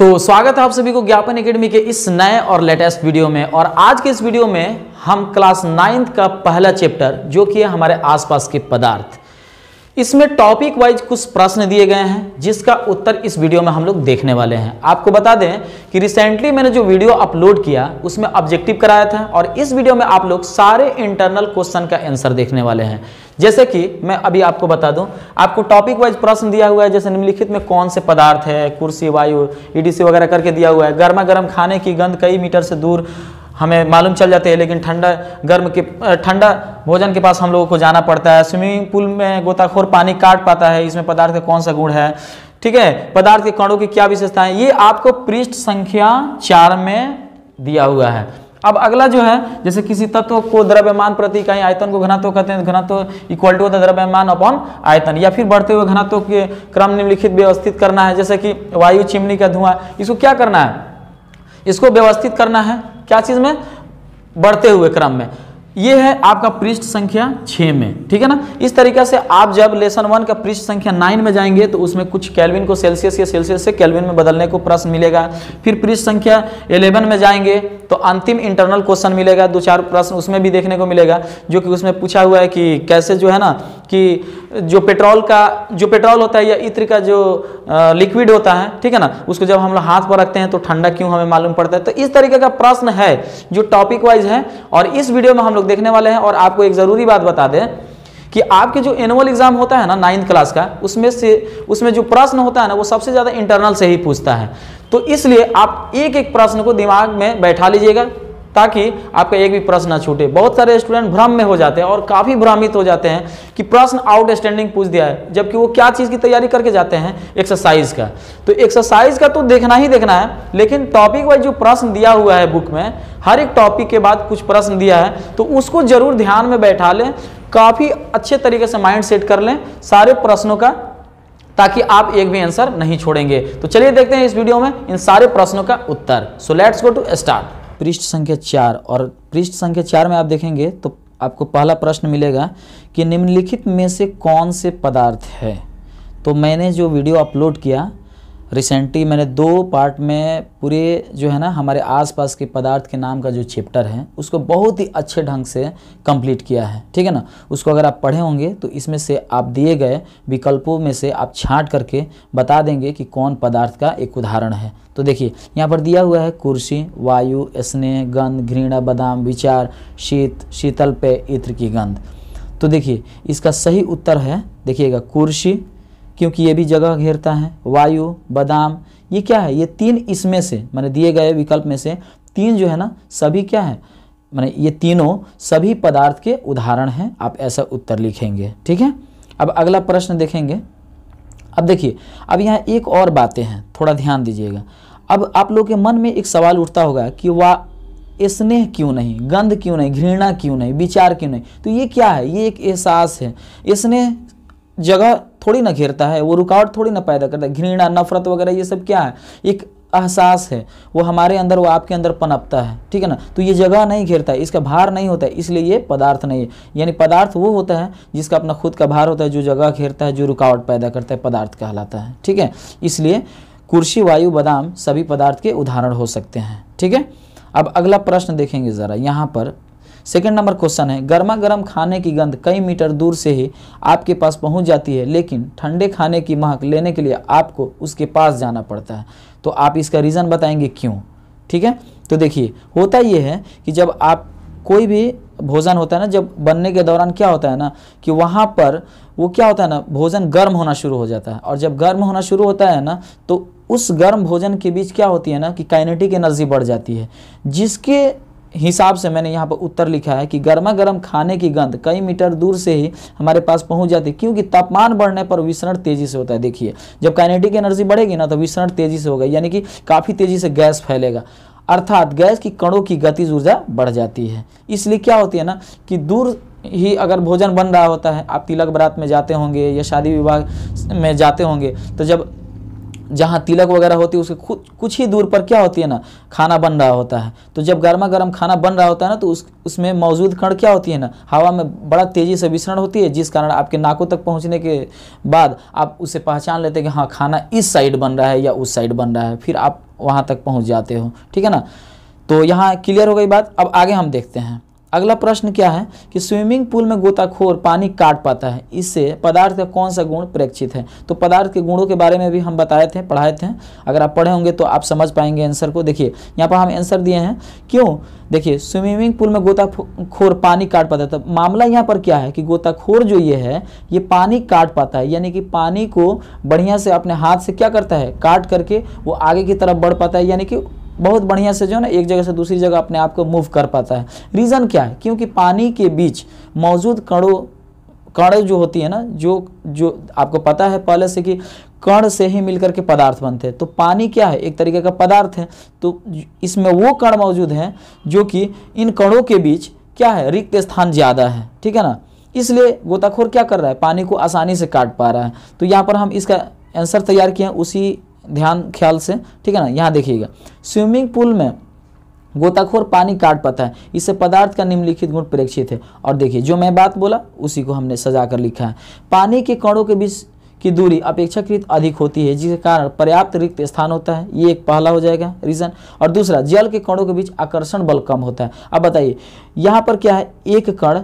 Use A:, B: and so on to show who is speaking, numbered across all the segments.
A: तो स्वागत है आप सभी को ज्ञापन एकेडमी के इस नए और लेटेस्ट वीडियो में और आज के इस वीडियो में हम क्लास नाइन्थ का पहला चैप्टर जो कि है हमारे आसपास के पदार्थ इसमें टॉपिक वाइज कुछ प्रश्न दिए गए हैं जिसका उत्तर इस वीडियो में हम लोग देखने वाले हैं आपको बता दें कि रिसेंटली मैंने जो वीडियो अपलोड किया उसमें ऑब्जेक्टिव कराया था और इस वीडियो में आप लोग सारे इंटरनल क्वेश्चन का आंसर देखने वाले हैं जैसे कि मैं अभी आपको बता दूं आपको टॉपिक वाइज प्रश्न दिया हुआ है जैसे निम्नलिखित में कौन से पदार्थ है कुर्सी वायु ईडीसी e वगैरह करके दिया हुआ है गर्मा गर्म खाने की गंध कई मीटर से दूर हमें मालूम चल जाते हैं लेकिन ठंडा गर्म के ठंडा भोजन के पास हम लोगों को जाना पड़ता है स्विमिंग पूल में गोताखोर पानी काट पाता है इसमें पदार्थ का कौन सा गुण है ठीक है पदार्थ के कणों की क्या विशेषता है ये आपको पृष्ठ संख्या चार में दिया हुआ है अब अगला जो है जैसे किसी तत्व को द्रव्यमान प्रति कहीं आयतन को घनात्व कहते हैं घनात्व इक्वल टू होता है द्रव्यमान अपॉन आयतन या फिर बढ़ते हुए घनात्व के क्रम निम्नलिखित व्यवस्थित करना है जैसे कि वायु चिमनी का धुआं इसको क्या करना है इसको व्यवस्थित करना है क्या चीज़ में बढ़ते हुए क्रम में ये है आपका पृष्ठ संख्या छ में ठीक है ना इस तरीके से आप जब लेसन वन का पृष्ठ संख्या नाइन में जाएंगे तो उसमें कुछ कैलविन को सेल्सियस या सेल्सियस से कैलविन में बदलने को प्रश्न मिलेगा फिर पृष्ठ संख्या इलेवन में जाएंगे तो अंतिम इंटरनल क्वेश्चन मिलेगा दो चार प्रश्न उसमें भी देखने को मिलेगा जो कि उसमें पूछा हुआ है कि कैसे जो है ना कि जो पेट्रोल का जो पेट्रोल होता है या इत्र का जो लिक्विड होता है ठीक है ना उसको जब हम लोग हाथ पर रखते हैं तो ठंडा क्यों हमें मालूम पड़ता है तो इस तरीके का प्रश्न है जो टॉपिक वाइज है और इस वीडियो में हम लोग लोग देखने वाले हैं और आपको एक ज़रूरी बात बता दें कि आपके जो एनुअल एग्जाम होता है ना नाइन्थ क्लास का उसमें से उसमें जो प्रश्न होता है ना वो सबसे ज़्यादा इंटरनल से ही पूछता है तो इसलिए आप एक एक प्रश्न को दिमाग में बैठा लीजिएगा ताकि आपका एक भी प्रश्न ना छूटे बहुत सारे स्टूडेंट भ्रम में हो जाते हैं और काफ़ी भ्रमित हो जाते हैं कि प्रश्न आउटस्टैंडिंग पूछ दिया है जबकि वो क्या चीज़ की तैयारी करके जाते हैं एक्सरसाइज का तो एक्सरसाइज का तो देखना ही देखना है लेकिन टॉपिक वाइज जो प्रश्न दिया हुआ है बुक में हर एक टॉपिक के बाद कुछ प्रश्न दिया है तो उसको जरूर ध्यान में बैठा लें काफ़ी अच्छे तरीके से माइंड सेट कर लें सारे प्रश्नों का ताकि आप एक भी आंसर नहीं छोड़ेंगे तो चलिए देखते हैं इस वीडियो में इन सारे प्रश्नों का उत्तर so let's go to start पृष्ठ संख्या चार और पृष्ठ संख्या चार में आप देखेंगे तो आपको पहला प्रश्न मिलेगा कि निम्नलिखित में से कौन से पदार्थ है तो मैंने जो वीडियो अपलोड किया रिसेंटली मैंने दो पार्ट में पूरे जो है ना हमारे आसपास के पदार्थ के नाम का जो चैप्टर है उसको बहुत ही अच्छे ढंग से कंप्लीट किया है ठीक है ना उसको अगर आप पढ़े होंगे तो इसमें से आप दिए गए विकल्पों में से आप छांट करके बता देंगे कि कौन पदार्थ का एक उदाहरण है तो देखिए यहाँ पर दिया हुआ है कुर्सी वायु स्नेह गंध घृणा बदाम विचार शीत शीतल पेय इत्र की गंध तो देखिए इसका सही उत्तर है देखिएगा कुर्सी क्योंकि ये भी जगह घेरता है वायु बादाम ये क्या है ये तीन इसमें से मैंने दिए गए विकल्प में से तीन जो है ना सभी क्या है मैंने ये तीनों सभी पदार्थ के उदाहरण हैं आप ऐसा उत्तर लिखेंगे ठीक है अब अगला प्रश्न देखेंगे अब देखिए अब यहाँ एक और बातें हैं थोड़ा ध्यान दीजिएगा अब आप लोग के मन में एक सवाल उठता होगा कि वह स्नेह क्यों नहीं गंध क्यों नहीं घृणा क्यों नहीं विचार क्यों नहीं तो ये क्या है ये एक एहसास है स्नेह जगह थोड़ी ना घेरता है वो रुकावट थोड़ी ना पैदा करता है घृणा नफरत वगैरह ये सब क्या है एक एहसास है वो हमारे अंदर वो आपके अंदर पनपता है ठीक है ना तो ये जगह नहीं घेरता है इसका भार नहीं होता है इसलिए ये पदार्थ नहीं है यानी पदार्थ वो होता है जिसका अपना खुद का भार होता है जो जगह घेरता है जो रुकावट पैदा करता है पदार्थ कहलाता है ठीक है इसलिए कुर्सी वायु बादाम सभी पदार्थ के उदाहरण हो सकते हैं ठीक है अब अगला प्रश्न देखेंगे ज़रा यहाँ पर सेकंड नंबर क्वेश्चन है गर्मा गर्म खाने की गंध कई मीटर दूर से ही आपके पास पहुंच जाती है लेकिन ठंडे खाने की महक लेने के लिए आपको उसके पास जाना पड़ता है तो आप इसका रीज़न बताएंगे क्यों ठीक है तो देखिए होता ये है कि जब आप कोई भी भोजन होता है ना जब बनने के दौरान क्या होता है ना कि वहाँ पर वो क्या होता है ना भोजन गर्म होना शुरू हो जाता है और जब गर्म होना शुरू होता है ना तो उस गर्म भोजन के बीच क्या होती है ना कि काइनेटिक एनर्जी बढ़ जाती है जिसके हिसाब से मैंने यहाँ पर उत्तर लिखा है कि गर्मा गर्म खाने की गंध कई मीटर दूर से ही हमारे पास पहुँच जाती है क्योंकि तापमान बढ़ने पर विसरण तेजी से होता है देखिए जब काइनेटिक एनर्जी बढ़ेगी ना तो विसरण तेजी से होगा यानी कि काफ़ी तेजी से गैस फैलेगा अर्थात गैस की कणों की गति ऊर्जा बढ़ जाती है इसलिए क्या होती है ना कि दूर ही अगर भोजन बन रहा होता है आप तिलक बरात में जाते होंगे या शादी विवाह में जाते होंगे तो जब जहाँ तिलक वगैरह होती है उसके खुद कुछ ही दूर पर क्या होती है ना खाना बन रहा होता है तो जब गर्मा गर्म खाना बन रहा होता है ना तो उस उसमें मौजूद कण क्या होती है ना हवा में बड़ा तेज़ी से विसरण होती है जिस कारण आपके नाकों तक पहुँचने के बाद आप उसे पहचान लेते हैं कि हाँ खाना इस साइड बन रहा है या उस साइड बन रहा है फिर आप वहाँ तक पहुँच जाते हो ठीक है ना तो यहाँ क्लियर हो गई बात अब आगे हम देखते हैं अगला प्रश्न क्या है कि स्विमिंग पूल में गोताखोर पानी काट पाता है इससे पदार्थ का कौन सा गुण प्रेक्षित है तो पदार्थ के गुणों के बारे में भी हम बताए थे पढ़ाए थे अगर आप पढ़े होंगे तो आप समझ पाएंगे आंसर को देखिए यहाँ पर हम आंसर दिए हैं क्यों देखिए स्विमिंग पूल में गोताखोर पानी काट पाता है तो मामला यहाँ पर क्या है कि गोताखोर जो ये है ये पानी काट पाता है यानी कि पानी को बढ़िया से अपने हाथ से क्या करता है काट करके वो आगे की तरफ बढ़ पाता है यानी कि बहुत बढ़िया से जो है ना एक जगह से दूसरी जगह अपने आप को मूव कर पाता है रीज़न क्या है क्योंकि पानी के बीच मौजूद कणों कण जो होती है ना जो जो आपको पता है पहले से कि कण से ही मिलकर के पदार्थ बनते हैं तो पानी क्या है एक तरीके का पदार्थ है तो इसमें वो कण मौजूद हैं जो कि इन कणों के बीच क्या है रिक्त स्थान ज़्यादा है ठीक है ना इसलिए गोताखोर क्या कर रहा है पानी को आसानी से काट पा रहा है तो यहाँ पर हम इसका आंसर तैयार किए हैं उसी ध्यान ख्याल से ठीक है ना यहाँ देखिएगा स्विमिंग पूल में गोताखोर पानी काट पाता है इससे पदार्थ का निम्नलिखित गुण परीक्षित है और देखिए जो मैं बात बोला उसी को हमने सजा कर लिखा है पानी के कणों के बीच की दूरी अपेक्षाकृत अधिक होती है जिसके कारण पर्याप्त रिक्त स्थान होता है ये एक पहला हो जाएगा रीज़न और दूसरा जल के कणों के बीच आकर्षण बल कम होता है अब बताइए यहाँ पर क्या है एक कण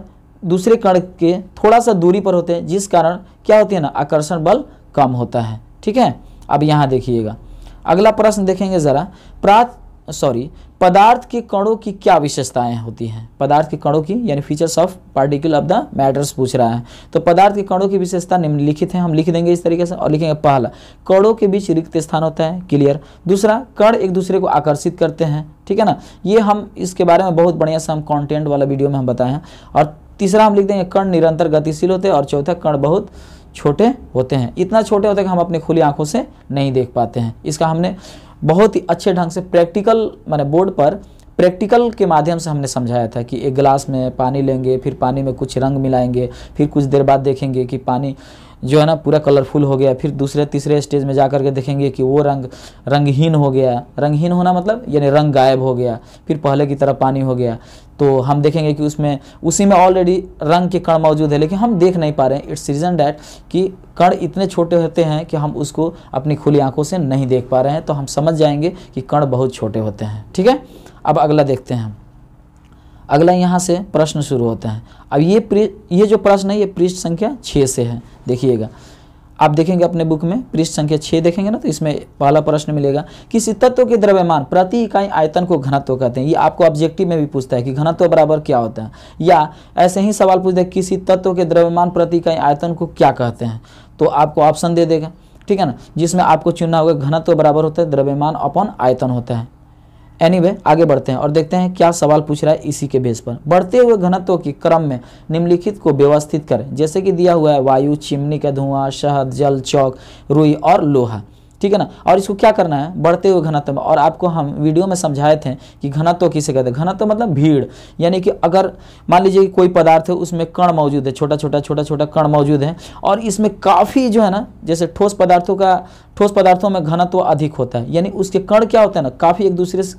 A: दूसरे कण के थोड़ा सा दूरी पर होते हैं जिस कारण क्या होती है ना आकर्षण बल कम होता है ठीक है अब यहाँ देखिएगा अगला प्रश्न देखेंगे ज़रा प्रात सॉरी पदार्थ के कणों की क्या विशेषताएं होती हैं पदार्थ के कणों की यानी features of particle of the matters पूछ रहा है तो पदार्थ के कणों की विशेषता निम्नलिखित है हम लिख देंगे इस तरीके से और लिखेंगे पहला कणों के बीच रिक्त स्थान होता है क्लियर दूसरा कण एक दूसरे को आकर्षित करते हैं ठीक है ना ये हम इसके बारे में बहुत बढ़िया से हम कॉन्टेंट वाला वीडियो में हम बताएं और तीसरा हम लिख देंगे कण निरंतर गतिशील होते हैं और चौथा कण बहुत छोटे होते हैं इतना छोटे होते हैं कि हम अपनी खुली आंखों से नहीं देख पाते हैं इसका हमने बहुत ही अच्छे ढंग से प्रैक्टिकल मैंने बोर्ड पर प्रैक्टिकल के माध्यम से हमने समझाया था कि एक गिलास में पानी लेंगे फिर पानी में कुछ रंग मिलाएंगे फिर कुछ देर बाद देखेंगे कि पानी जो है ना पूरा कलरफुल हो गया फिर दूसरे तीसरे स्टेज में जा करके देखेंगे कि वो रंग रंगहीन हो गया रंगहीन होना मतलब यानी रंग गायब हो गया फिर पहले की तरह पानी हो गया तो हम देखेंगे कि उसमें उसी में ऑलरेडी रंग के कण मौजूद है लेकिन हम देख नहीं पा रहे हैं इट्स रीज़न डैट कि कण इतने छोटे होते हैं कि हम उसको अपनी खुली आंखों से नहीं देख पा रहे हैं तो हम समझ जाएंगे कि कण बहुत छोटे होते हैं ठीक है अब अगला देखते हैं अगला यहाँ से प्रश्न शुरू होते हैं अब ये ये जो प्रश्न है ये पृष्ठ संख्या छः से है देखिएगा आप देखेंगे अपने बुक में पृष्ठ संख्या छः देखेंगे ना तो इसमें पहला प्रश्न मिलेगा किसी तत्व के द्रव्यमान प्रति इकाई आयतन को घनत्व कहते हैं ये आपको ऑब्जेक्टिव में भी पूछता है कि घनत्व बराबर क्या होता है या ऐसे ही सवाल पूछते हैं किसी तत्व के द्रव्यमान प्रति इकाई आयतन को क्या कहते हैं तो आपको ऑप्शन दे देगा ठीक है ना जिसमें आपको चुनना होगा घनत्व बराबर होता है द्रव्यमान अपन आयतन होता है एनी anyway, आगे बढ़ते हैं और देखते हैं क्या सवाल पूछ रहा है इसी के बेस पर बढ़ते हुए घनत्व के क्रम में निम्नलिखित को व्यवस्थित करें जैसे कि दिया हुआ है वायु चिमनी का धुआं शहद जल चौक रुई और लोहा ठीक है ना और इसको क्या करना है बढ़ते हुए घनत्व में और आपको हम वीडियो में समझाए थे कि घनत्व किसे कहते हैं घनत्व मतलब भीड़ यानी कि अगर मान लीजिए कि कोई पदार्थ है उसमें कण मौजूद है छोटा छोटा छोटा छोटा कण मौजूद है और इसमें काफ़ी जो है ना जैसे ठोस पदार्थों का ठोस पदार्थों में घनत्व अधिक होता है यानी उसके कण क्या होते हैं ना काफ़ी एक दूसरे से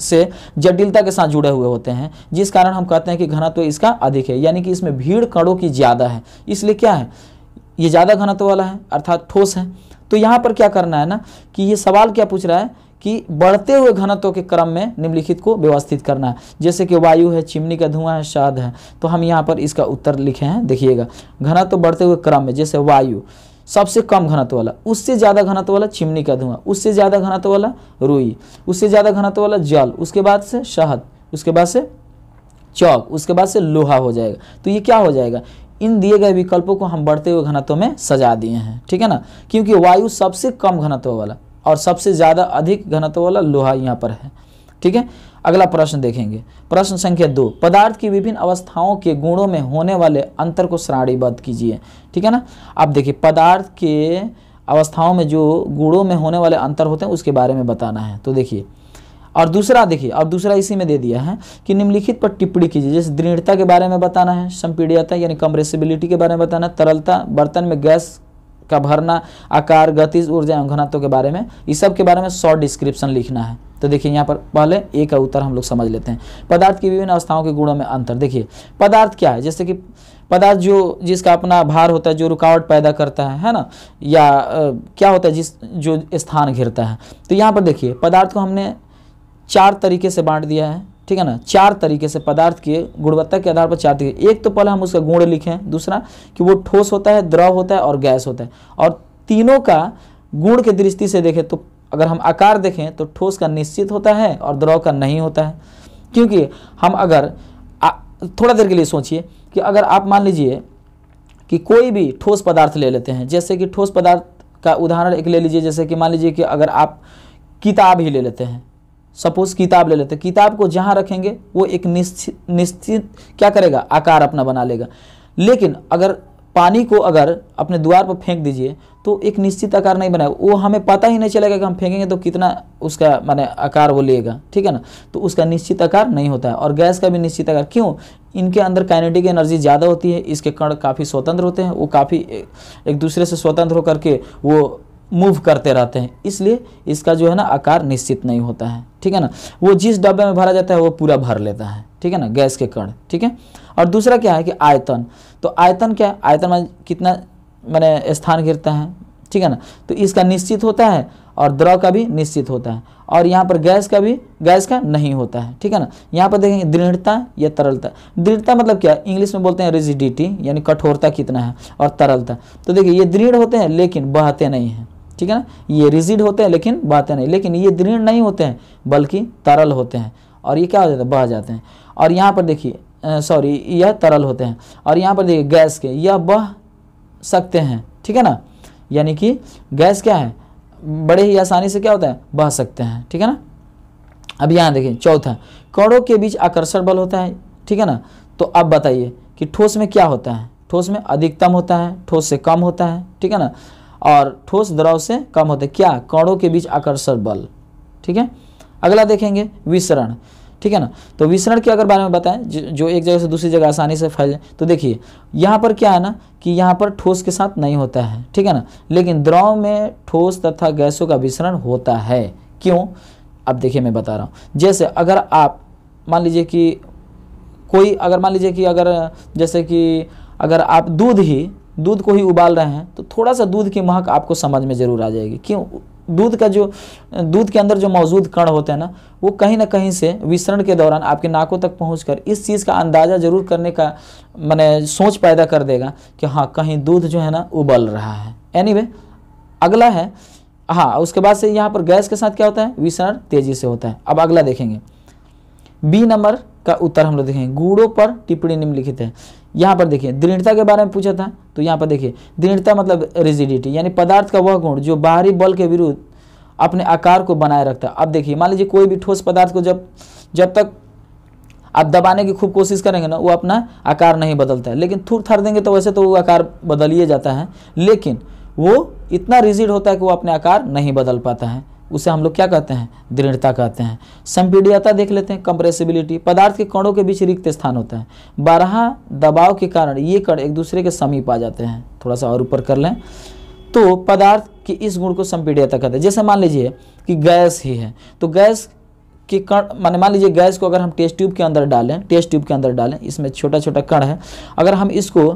A: से जटिलता के साथ जुड़े हुए होते हैं जिस कारण हम कहते हैं कि घनत्व तो इसका अधिक है यानी कि इसमें भीड़ कणों की ज़्यादा है इसलिए क्या है ये ज़्यादा घनत्व तो वाला है अर्थात ठोस है तो यहाँ पर क्या करना है ना कि ये सवाल क्या पूछ रहा है कि बढ़ते हुए घनत्व के क्रम में निम्नलिखित को व्यवस्थित करना है जैसे कि वायु है चिमनी का धुआं है शाद है तो हम यहाँ पर इसका उत्तर लिखे हैं देखिएगा घनत्व बढ़ते हुए क्रम में जैसे वायु सबसे कम घनत्व वाला उससे ज़्यादा घनत्व वाला चिमनी का धुआं उससे ज़्यादा घनत्व वाला रुई उससे ज़्यादा घनत्व वाला जल उसके बाद से शहद उसके बाद से चौक उसके बाद से लोहा हो जाएगा तो ये क्या हो जाएगा इन दिए गए विकल्पों को हम बढ़ते हुए घनत्व में सजा दिए हैं ठीक है ना क्योंकि वायु सबसे कम घनत्व वाला और सबसे ज़्यादा अधिक घनत्व वाला लोहा यहाँ पर है ठीक है अगला प्रश्न देखेंगे प्रश्न संख्या दो पदार्थ की विभिन्न अवस्थाओं के गुणों में होने वाले अंतर को श्राणीबद्ध कीजिए ठीक है ना अब देखिए पदार्थ के अवस्थाओं में जो गुणों में होने वाले अंतर होते हैं उसके बारे में बताना है तो देखिए और दूसरा देखिए और दूसरा इसी में दे दिया है कि निम्नलिखित पर टिप्पणी कीजिए जैसे दृढ़ता के बारे में बताना है संपीडियता यानी कंप्रेसिबिलिटी के बारे में बताना है तरलता बर्तन में गैस का भरना आकार गतिज ऊर्जा एवं घनत्व के बारे में इस सब के बारे में शॉर्ट डिस्क्रिप्शन लिखना है तो देखिए यहाँ पर पहले ए का उत्तर हम लोग समझ लेते हैं पदार्थ की विभिन्न अवस्थाओं के गुणों में अंतर देखिए पदार्थ क्या है जैसे कि पदार्थ जो जिसका अपना भार होता है जो रुकावट पैदा करता है है ना या आ, क्या होता है जिस जो स्थान घिरता है तो यहाँ पर देखिए पदार्थ को हमने चार तरीके से बांट दिया है ठीक है ना चार तरीके से पदार्थ के गुणवत्ता के आधार पर चार तरीके एक तो पहले हम उसका गुण लिखें दूसरा कि वो ठोस होता है द्रव होता है और गैस होता है और तीनों का गुण के दृष्टि से देखें तो अगर हम आकार देखें तो ठोस का निश्चित होता है और द्रव का नहीं होता है क्योंकि हम अगर थोड़ा देर के लिए सोचिए कि अगर आप मान लीजिए कि कोई भी ठोस पदार्थ ले लेते हैं जैसे कि ठोस पदार्थ का उदाहरण एक ले लीजिए जैसे कि मान लीजिए कि अगर आप किताब ही ले लेते हैं सपोज किताब ले लेते किताब को जहाँ रखेंगे वो एक निश्चित निश्चित क्या करेगा आकार अपना बना लेगा लेकिन अगर पानी को अगर अपने द्वार पर फेंक दीजिए तो एक निश्चित आकार नहीं बनाएगा वो हमें पता ही नहीं चलेगा कि हम फेंकेंगे तो कितना उसका माने आकार वो लेगा ठीक है ना तो उसका निश्चित आकार नहीं होता है और गैस का भी निश्चित आकार क्यों इनके अंदर काइनेटिक एनर्जी ज़्यादा होती है इसके कण काफ़ी स्वतंत्र होते हैं वो काफ़ी एक दूसरे से स्वतंत्र होकर के वो मूव करते रहते हैं इसलिए इसका जो है ना आकार निश्चित नहीं होता है ठीक है ना वो जिस डब्बे में भरा जाता है वो पूरा भर लेता है ठीक है ना गैस के कण ठीक है और दूसरा क्या है कि आयतन तो आयतन क्या है आयतन में कितना मैंने स्थान घिरता है ठीक है ना तो इसका निश्चित होता है और द्रव का भी निश्चित होता है और यहाँ पर गैस का भी गैस का नहीं होता है ठीक है ना यहाँ पर देखेंगे दृढ़ता या तरलता दृढ़ता मतलब क्या इंग्लिश में बोलते हैं रिजिडिटी यानी कठोरता कितना है और तरलता तो देखिए ये दृढ़ होते हैं लेकिन बहते नहीं हैं ठीक है ना ये रिजिड होते हैं लेकिन बहते नहीं लेकिन ये दृढ़ नहीं होते हैं बल्कि तरल होते हैं और ये क्या हो जाता है बह जाते हैं और यहाँ पर देखिए सॉरी यह तरल होते हैं और यहाँ पर देखिए गैस के यह बह सकते हैं ठीक है ना यानी कि गैस क्या है बड़े ही आसानी से क्या होता है बह सकते हैं ठीक है ना अब यहाँ देखिए चौथा कौड़ों के बीच आकर्षण बल होता है ठीक है ना तो अब बताइए कि ठोस में क्या होता है ठोस में अधिकतम होता है ठोस से कम होता है ठीक है ना और ठोस द्रव से कम होते क्या कणों के बीच आकर्षण बल ठीक है अगला देखेंगे विसरण ठीक है ना तो विसरण के अगर बारे में बताएं जो एक जगह से दूसरी जगह आसानी से फैल जाए तो देखिए यहाँ पर क्या है ना कि यहाँ पर ठोस के साथ नहीं होता है ठीक है ना लेकिन द्रव में ठोस तथा गैसों का विसरण होता है क्यों अब देखिए मैं बता रहा हूँ जैसे अगर आप मान लीजिए कि कोई अगर मान लीजिए कि अगर जैसे कि अगर आप दूध ही दूध को ही उबाल रहे हैं तो थोड़ा सा दूध की महक आपको समझ में ज़रूर आ जाएगी क्यों दूध का जो दूध के अंदर जो मौजूद कण होते हैं ना वो कहीं ना कहीं से विसरण के दौरान आपके नाकों तक पहुँच इस चीज़ का अंदाज़ा ज़रूर करने का मैंने सोच पैदा कर देगा कि हाँ कहीं दूध जो है ना उबल रहा है एनी अगला है हाँ उसके बाद से यहाँ पर गैस के साथ क्या होता है विसरण तेज़ी से होता है अब अगला देखेंगे बी नंबर का उत्तर हम लोग देखेंगे गुणों पर टिप्पणी निम्नलिखित है यहाँ पर देखिए दृढ़ता के बारे में पूछा था तो यहाँ पर देखिए दृढ़ता मतलब रिजिडिटी यानी पदार्थ का वह गुण जो बाहरी बल के विरुद्ध अपने आकार को बनाए रखता है अब देखिए मान लीजिए कोई भी ठोस पदार्थ को जब जब तक आप दबाने की खूब कोशिश करेंगे ना वो अपना आकार नहीं बदलता है लेकिन थूर थर देंगे तो वैसे तो वो आकार बदलिए जाता है लेकिन वो इतना रिजिड होता है कि वो अपने आकार नहीं बदल पाता है उसे हम लोग क्या कहते हैं दृढ़ता कहते हैं संपीडियता देख लेते हैं कंप्रेसिबिलिटी पदार्थ के कणों के बीच रिक्त स्थान होता है बारह दबाव के कारण ये कण एक दूसरे के समीप आ जाते हैं थोड़ा सा और ऊपर कर लें तो पदार्थ के इस गुण को संपीडियता कहते हैं जैसे मान लीजिए कि गैस ही है तो गैस के कण माने मान लीजिए गैस को अगर हम टेस्ट ट्यूब के अंदर डालें टेस्ट ट्यूब के अंदर डालें इसमें छोटा छोटा कण है अगर हम इसको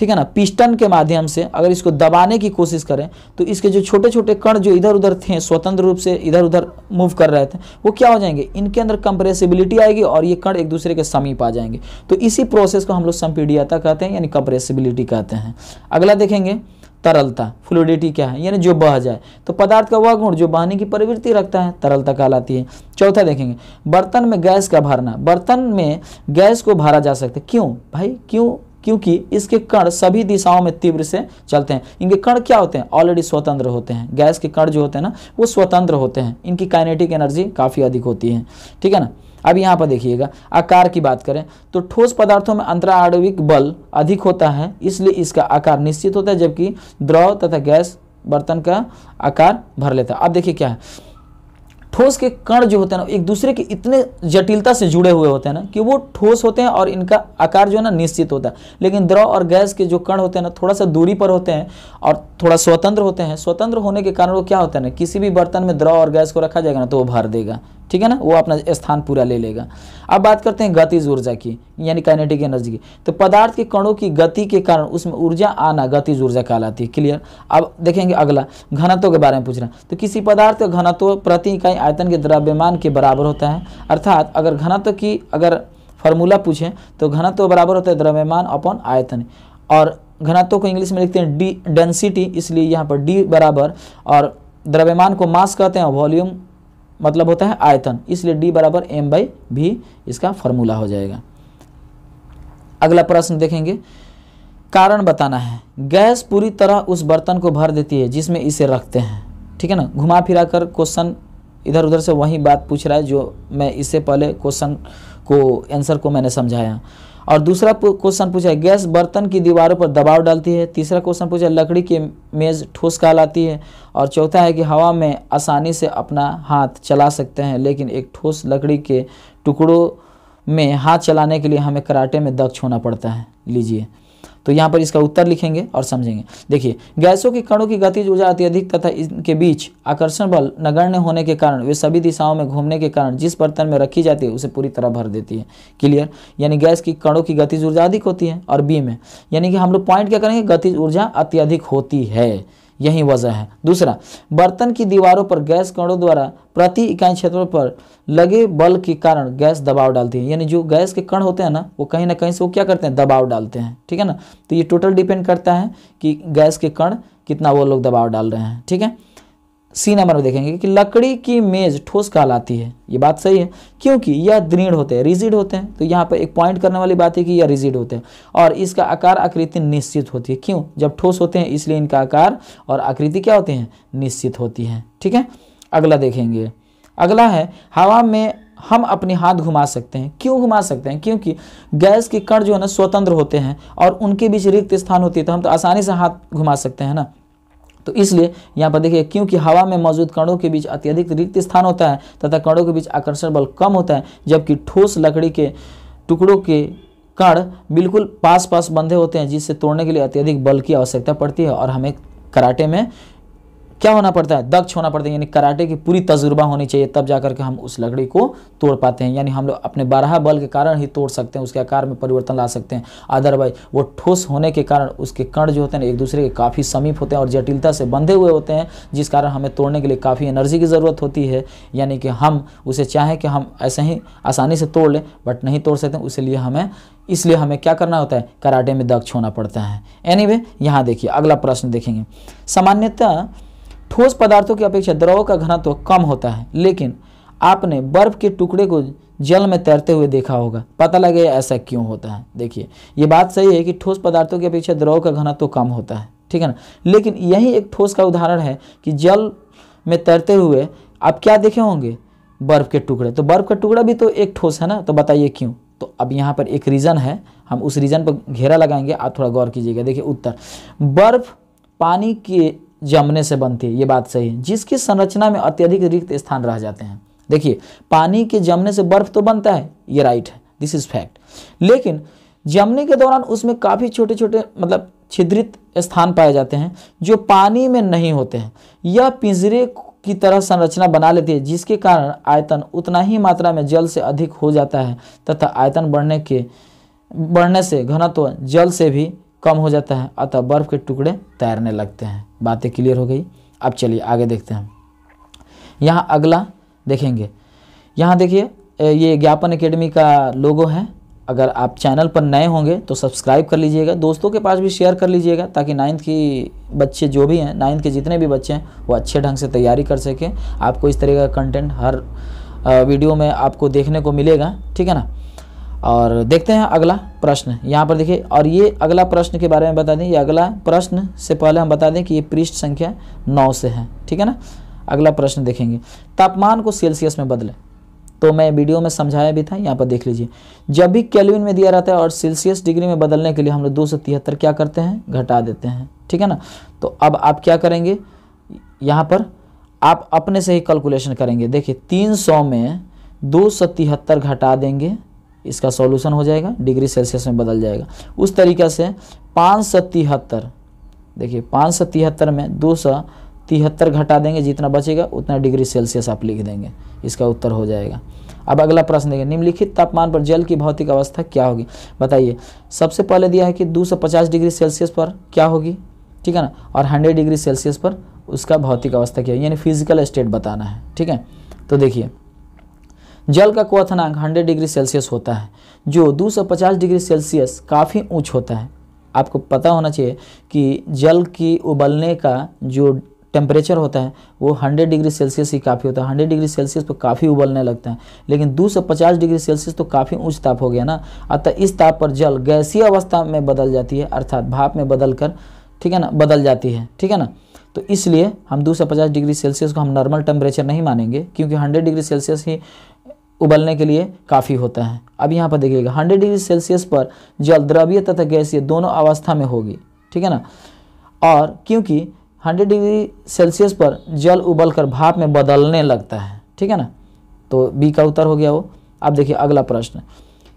A: ठीक है ना पिस्टन के माध्यम से अगर इसको दबाने की कोशिश करें तो इसके जो छोटे छोटे कण जो इधर उधर थे स्वतंत्र रूप से इधर उधर मूव कर रहे थे वो क्या हो जाएंगे इनके अंदर कंप्रेसिबिलिटी आएगी और ये कण एक दूसरे के समीप आ जाएंगे तो इसी प्रोसेस को हम लोग संपीडियता कहते हैं यानी कंप्रेसिबिलिटी कहते हैं अगला देखेंगे तरलता फ्लूडिटी क्या है यानी जो बह जाए तो पदार्थ का वह गुण जो बहने की प्रवृत्ति रखता है तरलता कहलाती है चौथा देखेंगे बर्तन में गैस का भरना बर्तन में गैस को भरा जा सकता है क्यों भाई क्यों क्योंकि इसके कण सभी दिशाओं में तीव्र से चलते हैं इनके कण क्या होते हैं ऑलरेडी स्वतंत्र होते हैं गैस के कण जो होते हैं ना वो स्वतंत्र होते हैं इनकी काइनेटिक एनर्जी काफ़ी अधिक होती है ठीक है ना अब यहाँ पर देखिएगा आकार की बात करें तो ठोस पदार्थों में अंतराणविक बल अधिक होता है इसलिए इसका आकार निश्चित होता है जबकि द्रव तथा गैस बर्तन का आकार भर लेता है अब देखिए क्या है ठोस के कण जो होते हैं ना एक दूसरे के इतने जटिलता से जुड़े हुए होते हैं ना कि वो ठोस होते हैं और इनका आकार जो है ना निश्चित होता है लेकिन द्रव और गैस के जो कण होते हैं ना थोड़ा सा दूरी पर होते हैं और थोड़ा स्वतंत्र होते हैं स्वतंत्र होने के कारण वो क्या होता है ना किसी भी बर्तन में द्रव और गैस को रखा जाएगा ना तो वो भर देगा ठीक है ना वो अपना स्थान पूरा ले लेगा अब बात करते हैं गतिज ऊर्जा की यानी काइनेटिक एनर्जी की तो पदार्थ के कणों की गति के कारण उसमें ऊर्जा आना गतिज ऊर्जा कहलाती है क्लियर अब देखेंगे अगला घनत्व के बारे में पूछ हैं तो किसी पदार्थ का घनत्व प्रति इकाई आयतन के द्रव्यमान के बराबर होता है अर्थात अगर घनत्व की अगर फार्मूला पूछें तो घनत्व बराबर होता है द्रव्यमान अपॉन आयतन और घनत्व को इंग्लिश में लिखते हैं डी डेंसिटी इसलिए यहाँ पर डी बराबर और द्रव्यमान को मास कहते हैं वॉल्यूम मतलब होता है आयतन इसलिए डी बराबर एम बाई भी इसका फॉर्मूला हो जाएगा अगला प्रश्न देखेंगे कारण बताना है गैस पूरी तरह उस बर्तन को भर देती है जिसमें इसे रखते हैं ठीक है ना घुमा फिरा कर क्वेश्चन इधर उधर से वही बात पूछ रहा है जो मैं इससे पहले क्वेश्चन को आंसर को मैंने समझाया और दूसरा क्वेश्चन पूछा गैस बर्तन की दीवारों पर दबाव डालती है तीसरा क्वेश्चन पूछा लकड़ी के मेज़ ठोस कहलाती है और चौथा है कि हवा में आसानी से अपना हाथ चला सकते हैं लेकिन एक ठोस लकड़ी के टुकड़ों में हाथ चलाने के लिए हमें कराटे में दक्ष होना पड़ता है लीजिए तो यहाँ पर इसका उत्तर लिखेंगे और समझेंगे देखिए गैसों के कणों की गतिज ऊर्जा अत्यधिक तथा इनके बीच आकर्षण बल नगण्य होने के कारण वे सभी दिशाओं में घूमने के कारण जिस बर्तन में रखी जाती है उसे पूरी तरह भर देती है क्लियर यानी गैस की कणों की गतिज ऊर्जा अधिक होती है और बी में यानी कि हम लोग पॉइंट क्या करेंगे गतिज ऊर्जा अत्यधिक होती है यही वजह है दूसरा बर्तन की दीवारों पर गैस कणों द्वारा प्रति इकाई क्षेत्र पर लगे बल के कारण गैस दबाव डालती है यानी जो गैस के कण होते हैं ना वो कहीं ना कहीं से वो क्या करते हैं दबाव डालते हैं ठीक है ना तो ये टोटल डिपेंड करता है कि गैस के कण कितना वो लोग दबाव डाल रहे हैं ठीक है सी नंबर में देखेंगे कि लकड़ी की मेज ठोस कहलाती है ये बात सही है क्योंकि यह दृढ़ होते हैं रिजिड होते हैं तो यहाँ पर एक पॉइंट करने वाली बात है कि यह रिजिड होते हैं और इसका आकार आकृति निश्चित होती है क्यों जब ठोस होते हैं इसलिए इनका आकार और आकृति क्या होती है निश्चित होती है ठीक है अगला देखेंगे अगला है हवा में हम अपने हाथ घुमा सकते हैं क्यों घुमा सकते हैं क्योंकि गैस के कण जो है ना स्वतंत्र होते हैं और उनके बीच रिक्त स्थान होती है तो हम तो आसानी से हाथ घुमा सकते हैं ना तो इसलिए यहाँ पर देखिए क्योंकि हवा में मौजूद कणों के बीच अत्यधिक रिक्त स्थान होता है तथा कणों के बीच आकर्षण बल कम होता है जबकि ठोस लकड़ी के टुकड़ों के कण बिल्कुल पास पास बंधे होते हैं जिससे तोड़ने के लिए अत्यधिक बल की आवश्यकता पड़ती है और हमें कराटे में क्या होना पड़ता है दक्ष होना पड़ता है यानी कराटे की पूरी तजुर्बा होनी चाहिए तब जा करके हम उस लकड़ी को तोड़ पाते हैं यानी हम लोग अपने बारह बल के कारण ही तोड़ सकते हैं उसके आकार में परिवर्तन ला सकते हैं अदरवाइज वो ठोस होने के कारण उसके कण जो होते हैं एक दूसरे के काफ़ी समीप होते हैं और जटिलता से बंधे हुए होते हैं जिस कारण हमें तोड़ने के लिए काफ़ी एनर्जी की ज़रूरत होती है यानी कि हम उसे चाहें कि हम ऐसे ही आसानी से तोड़ लें बट नहीं तोड़ सकते इसलिए हमें इसलिए हमें क्या करना होता है कराटे में दक्ष होना पड़ता है एनी वे यहाँ देखिए अगला प्रश्न देखेंगे सामान्यतः ठोस पदार्थों की अपेक्षा द्रव का घनत्व तो कम होता है लेकिन आपने बर्फ के टुकड़े को जल में तैरते हुए देखा होगा पता लगे ऐसा क्यों होता है देखिए ये बात सही है कि ठोस पदार्थों की अपेक्षा द्रव का घनत्व तो कम होता है ठीक है ना लेकिन यही एक ठोस का उदाहरण है कि जल में तैरते हुए आप क्या देखे होंगे बर्फ़ के टुकड़े तो बर्फ़ का टुकड़ा भी तो एक ठोस है ना तो बताइए क्यों तो अब यहाँ पर एक रीज़न है हम उस रीज़न पर घेरा लगाएंगे आप थोड़ा गौर कीजिएगा देखिए उत्तर बर्फ़ पानी के जमने से बनती है ये बात सही है जिसकी संरचना में अत्यधिक रिक्त स्थान रह जाते हैं देखिए पानी के जमने से बर्फ तो बनता है ये राइट है दिस इज फैक्ट लेकिन जमने के दौरान उसमें काफ़ी छोटे छोटे मतलब छिद्रित स्थान पाए जाते हैं जो पानी में नहीं होते हैं यह पिंजरे की तरह संरचना बना लेती है जिसके कारण आयतन उतना ही मात्रा में जल से अधिक हो जाता है तथा आयतन बढ़ने के बढ़ने से घनत्व जल से भी कम हो जाता है अतः बर्फ़ के टुकड़े तैरने लगते हैं बातें क्लियर हो गई अब चलिए आगे देखते हैं यहाँ अगला देखेंगे यहाँ देखिए ये ज्ञापन एकेडमी का लोगो है अगर आप चैनल पर नए होंगे तो सब्सक्राइब कर लीजिएगा दोस्तों के पास भी शेयर कर लीजिएगा ताकि नाइन्थ की बच्चे जो भी हैं नाइन्थ के जितने भी बच्चे हैं वो अच्छे ढंग से तैयारी कर सकें आपको इस तरह का कंटेंट हर वीडियो में आपको देखने को मिलेगा ठीक है ना और देखते हैं अगला प्रश्न यहाँ पर देखिए और ये अगला प्रश्न के बारे में बता दें ये अगला प्रश्न से पहले हम बता दें कि ये पृष्ठ संख्या नौ से है ठीक है ना अगला प्रश्न देखेंगे तापमान को सेल्सियस में बदलें तो मैं वीडियो में समझाया भी था यहाँ पर देख लीजिए जब भी कैलविन में दिया रहता है और सेल्सियस डिग्री में बदलने के लिए हम लोग दो सौ तिहत्तर क्या करते हैं घटा देते हैं ठीक है ना तो अब आप क्या करेंगे यहाँ पर आप अपने से ही कैलकुलेशन करेंगे देखिए तीन सौ में दो सौ तिहत्तर घटा देंगे इसका सॉल्यूशन हो जाएगा डिग्री सेल्सियस में बदल जाएगा उस तरीका से पाँच सौ तिहत्तर देखिए पाँच सौ तिहत्तर में दो सौ तिहत्तर घटा देंगे जितना बचेगा उतना डिग्री सेल्सियस आप लिख देंगे इसका उत्तर हो जाएगा अब अगला प्रश्न देखिए निम्नलिखित तापमान पर जल की भौतिक अवस्था क्या होगी बताइए सबसे पहले दिया है कि पचास डिग्री सेल्सियस पर क्या होगी ठीक है ना और हंड्रेड डिग्री सेल्सियस पर उसका भौतिक अवस्था क्या है यानी फिजिकल स्टेट बताना है ठीक है तो देखिए जल का क्वथनांक 100 डिग्री सेल्सियस होता है जो 250 डिग्री सेल्सियस काफ़ी ऊंच होता है आपको पता होना चाहिए कि जल की उबलने का जो टेम्परेचर होता है वो 100 डिग्री सेल्सियस ही काफ़ी होता है 100 डिग्री सेल्सियस पर तो काफ़ी उबलने लगता है लेकिन 250 डिग्री सेल्सियस तो काफ़ी ऊंच ताप हो गया ना अतः इस ताप पर जल गैसीय अवस्था में बदल जाती है अर्थात भाप में बदल कर ठीक है ना बदल जाती है ठीक है ना तो इसलिए हम 250 डिग्री सेल्सियस को हम नॉर्मल टेम्परेचर नहीं मानेंगे क्योंकि 100 डिग्री सेल्सियस ही उबलने के लिए काफ़ी होता है अब यहाँ पर देखिएगा 100 डिग्री सेल्सियस पर जल द्रव्य तथा गैसीय दोनों अवस्था में होगी ठीक है ना और क्योंकि 100 डिग्री सेल्सियस पर जल उबल कर भाप में बदलने लगता है ठीक है ना तो बी का उत्तर हो गया वो अब देखिए अगला प्रश्न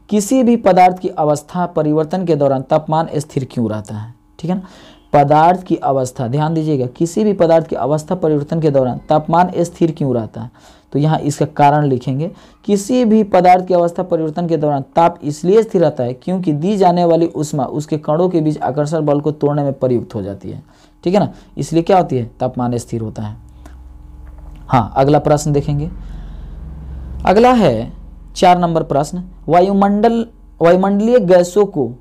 A: किसी भी पदार्थ की अवस्था परिवर्तन के दौरान तापमान स्थिर क्यों रहता है ठीक है ना पदार्थ की अवस्था ध्यान दीजिएगा किसी भी पदार्थ की अवस्था परिवर्तन के दौरान तापमान स्थिर क्यों रहता है तो यहाँ इसका कारण लिखेंगे किसी भी पदार्थ की अवस्था परिवर्तन के दौरान ताप इसलिए स्थिर रहता है क्योंकि दी जाने वाली उष्मा उसके कणों के बीच आकर्षण बल को तोड़ने में प्रयुक्त हो जाती है ठीक है ना इसलिए क्या होती है तापमान स्थिर होता है हाँ अगला प्रश्न देखेंगे अगला है चार नंबर प्रश्न वायुमंडल वायुमंडलीय गैसों को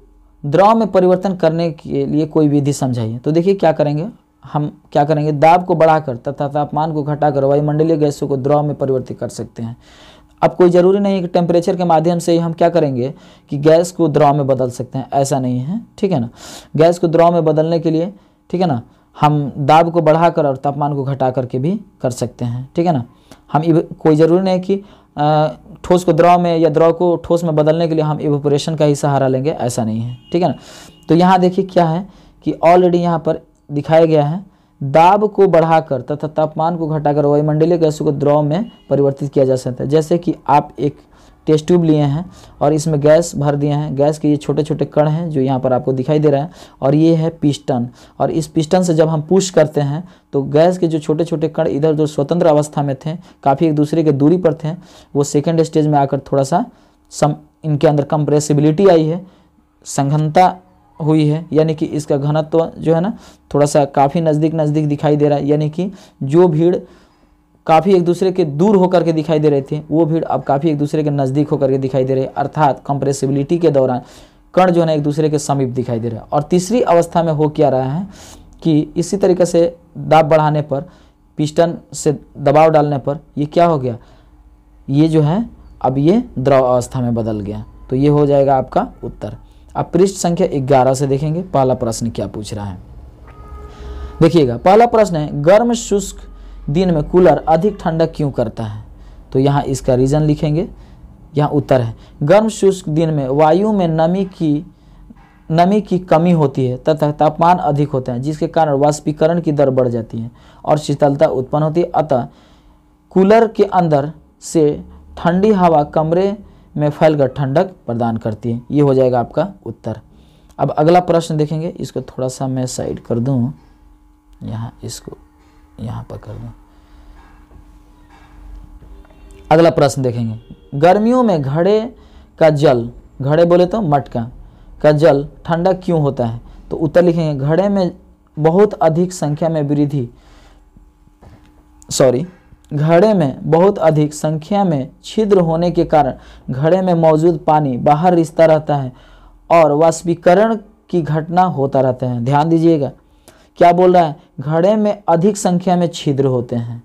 A: द्रव में परिवर्तन करने के लिए कोई विधि समझाइए तो देखिए क्या करेंगे हम क्या करेंगे दाब को बढ़ाकर तथा तापमान को घटाकर वायुमंडलीय गैसों को द्रव में परिवर्तित कर सकते हैं अब कोई ज़रूरी नहीं कि टेम्परेचर के माध्यम से ही हम क्या करेंगे कि गैस को द्रव में बदल सकते हैं ऐसा नहीं है ठीक है ना गैस को द्रव में बदलने के लिए ठीक है ना हम दाब को बढ़ाकर और तापमान को घटा करके भी कर सकते हैं ठीक है ना हम कोई ज़रूरी नहीं है कि ठोस को द्रव में या द्रव को ठोस में बदलने के लिए हम इवोपरेशन का ही सहारा लेंगे ऐसा नहीं है ठीक है ना तो यहाँ देखिए क्या है कि ऑलरेडी यहाँ पर दिखाया गया है दाब को बढ़ाकर तथा तापमान को घटाकर वायुमंडलीय गैसों को द्रव में परिवर्तित किया जा सकता है जैसे कि आप एक टेस्ट ट्यूब लिए हैं और इसमें गैस भर दिए हैं गैस के ये छोटे छोटे कण हैं जो यहाँ पर आपको दिखाई दे रहा है और ये है पिस्टन और इस पिस्टन से जब हम पुश करते हैं तो गैस के जो छोटे छोटे कण इधर जो स्वतंत्र अवस्था में थे काफ़ी एक दूसरे के दूरी पर थे वो सेकेंड स्टेज में आकर थोड़ा सा सम इनके अंदर कंप्रेसिबिलिटी आई है संघनता हुई है यानी कि इसका घनत्व जो है ना थोड़ा सा काफ़ी नज़दीक नज़दीक दिखाई दे रहा है यानी कि जो भीड़ काफ़ी एक दूसरे के दूर होकर के दिखाई दे रहे थे वो भीड़ अब काफ़ी एक दूसरे के नज़दीक होकर के दिखाई दे रहे अर्थात कंप्रेसिबिलिटी के दौरान कण जो है ना एक दूसरे के समीप दिखाई दे रहा है और तीसरी अवस्था में हो क्या रहा है कि इसी तरीके से दाब बढ़ाने पर पिस्टन से दबाव डालने पर ये क्या हो गया ये जो है अब ये द्रव अवस्था में बदल गया तो ये हो जाएगा आपका उत्तर आप पृष्ठ संख्या 11 से देखेंगे पहला प्रश्न क्या पूछ रहा है देखिएगा पहला प्रश्न है गर्म शुष्क दिन में कूलर अधिक ठंडा क्यों करता है तो यहाँ इसका रीज़न लिखेंगे यहाँ उत्तर है गर्म शुष्क दिन में वायु में नमी की नमी की कमी होती है तथा तापमान अधिक होता है जिसके कारण वाष्पीकरण की दर बढ़ जाती है और शीतलता उत्पन्न होती है अतः कूलर के अंदर से ठंडी हवा कमरे में फैलकर ठंडक प्रदान करती है ये हो जाएगा आपका उत्तर अब अगला प्रश्न देखेंगे इसको थोड़ा सा मैं साइड कर दूँ यहाँ इसको यहाँ पर कर दूँ अगला प्रश्न देखेंगे गर्मियों में घड़े का जल घड़े बोले तो मटका का जल ठंडा क्यों होता है तो उत्तर लिखेंगे घड़े में बहुत अधिक संख्या में वृद्धि सॉरी घड़े में बहुत अधिक संख्या में छिद्र होने के कारण घड़े में मौजूद पानी बाहर रिश्ता रहता है और वाष्पीकरण की घटना होता रहता है ध्यान दीजिएगा क्या बोल रहा है घड़े में अधिक संख्या में छिद्र होते हैं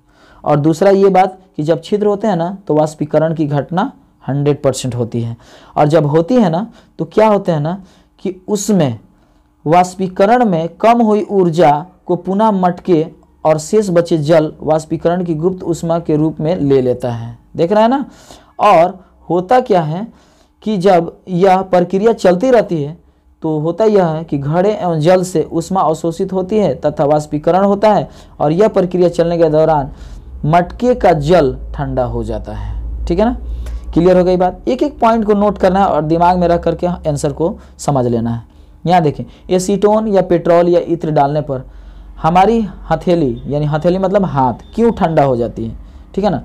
A: और दूसरा ये बात कि जब छिद्र होते हैं ना तो वाष्पीकरण की घटना 100 परसेंट होती है और जब होती है ना तो क्या होते हैं ना कि उसमें वाष्पीकरण में कम हुई ऊर्जा को पुनः मटके और शेष बचे जल वाष्पीकरण की गुप्त उष्मा के रूप में ले लेता है देख रहा है ना और होता क्या है कि जब यह प्रक्रिया चलती रहती है तो होता यह है कि घड़े एवं जल से उष्मा अवशोषित होती है तथा वाष्पीकरण होता है और यह प्रक्रिया चलने के दौरान मटके का जल ठंडा हो जाता है ठीक है ना क्लियर हो गई बात एक एक पॉइंट को नोट करना है और दिमाग में रख करके आंसर को समझ लेना है यहाँ देखें एसीटोन या पेट्रोल या इत्र डालने पर हमारी हथेली यानी हथेली मतलब हाथ क्यों ठंडा हो जाती है ठीक है ना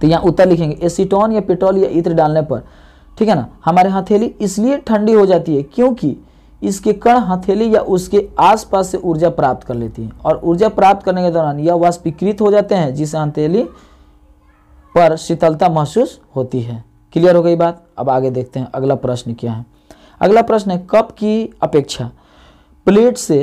A: तो यहाँ उत्तर लिखेंगे एसीटोन या पेट्रोल या इत्र डालने पर ठीक है ना हमारे हथेली इसलिए ठंडी हो जाती है क्योंकि इसके कण हथेली या उसके आसपास से ऊर्जा प्राप्त कर लेती है और ऊर्जा प्राप्त करने के दौरान यह वाष्पीकृत हो जाते हैं जिससे हथेली पर शीतलता महसूस होती है क्लियर हो गई बात अब आगे देखते हैं अगला प्रश्न क्या है अगला प्रश्न है कप की अपेक्षा प्लेट से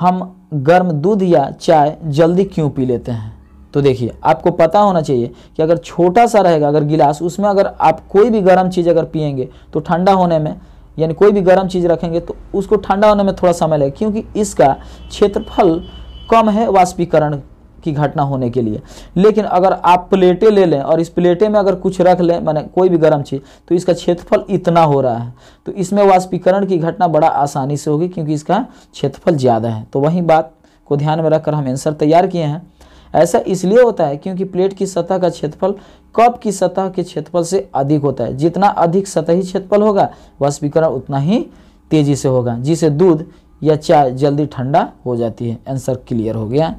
A: हम गर्म दूध या चाय जल्दी क्यों पी लेते हैं तो देखिए आपको पता होना चाहिए कि अगर छोटा सा रहेगा अगर गिलास उसमें अगर आप कोई भी गर्म चीज़ अगर पियेंगे तो ठंडा होने में यानी कोई भी गर्म चीज़ रखेंगे तो उसको ठंडा होने में थोड़ा समय लगेगा क्योंकि इसका क्षेत्रफल कम है वाष्पीकरण की घटना होने के लिए लेकिन अगर आप प्लेटें ले लें और इस प्लेटे में अगर कुछ रख लें मैंने कोई भी गर्म चीज़ तो इसका क्षेत्रफल इतना हो रहा है तो इसमें वाष्पीकरण की घटना बड़ा आसानी से होगी क्योंकि इसका क्षेत्रफल ज़्यादा है तो वही बात को ध्यान में रखकर हम आंसर तैयार किए हैं ऐसा इसलिए होता है क्योंकि प्लेट की सतह का क्षेत्रफल कप की सतह के क्षेत्रफल से अधिक होता है जितना अधिक सतही क्षेत्रफल होगा वाष्पीकरण उतना ही तेज़ी से होगा जिसे दूध या चाय जल्दी ठंडा हो जाती है आंसर क्लियर हो गया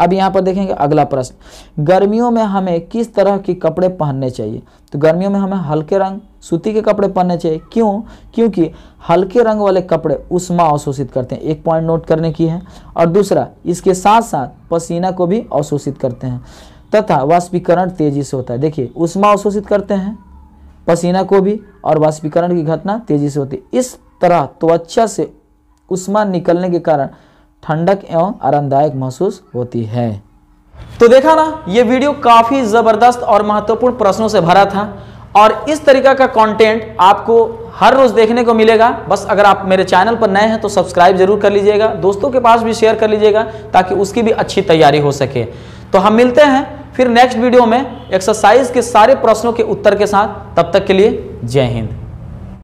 A: अब यहाँ पर देखेंगे अगला प्रश्न गर्मियों में हमें किस तरह के कपड़े पहनने चाहिए तो गर्मियों में हमें हल्के रंग सूती के कपड़े पहनने चाहिए क्यों क्योंकि हल्के रंग वाले कपड़े उष्मा अवशोषित करते हैं एक पॉइंट नोट करने की है और दूसरा इसके साथ साथ पसीना को भी अवशोषित करते हैं तथा वाष्पीकरण तेजी से होता है देखिए उष्मा अवशोषित करते हैं पसीना को भी और वाष्पीकरण की घटना तेजी से होती है इस तरह त्वचा से उष्मा निकलने के कारण ठंडक एवं आरामदायक महसूस होती है तो देखा ना ये वीडियो काफ़ी ज़बरदस्त और महत्वपूर्ण प्रश्नों से भरा था और इस तरीका का कंटेंट आपको हर रोज़ देखने को मिलेगा बस अगर आप मेरे चैनल पर नए हैं तो सब्सक्राइब जरूर कर लीजिएगा दोस्तों के पास भी शेयर कर लीजिएगा ताकि उसकी भी अच्छी तैयारी हो सके तो हम मिलते हैं फिर नेक्स्ट वीडियो में एक्सरसाइज के सारे प्रश्नों के उत्तर के साथ तब तक के लिए जय हिंद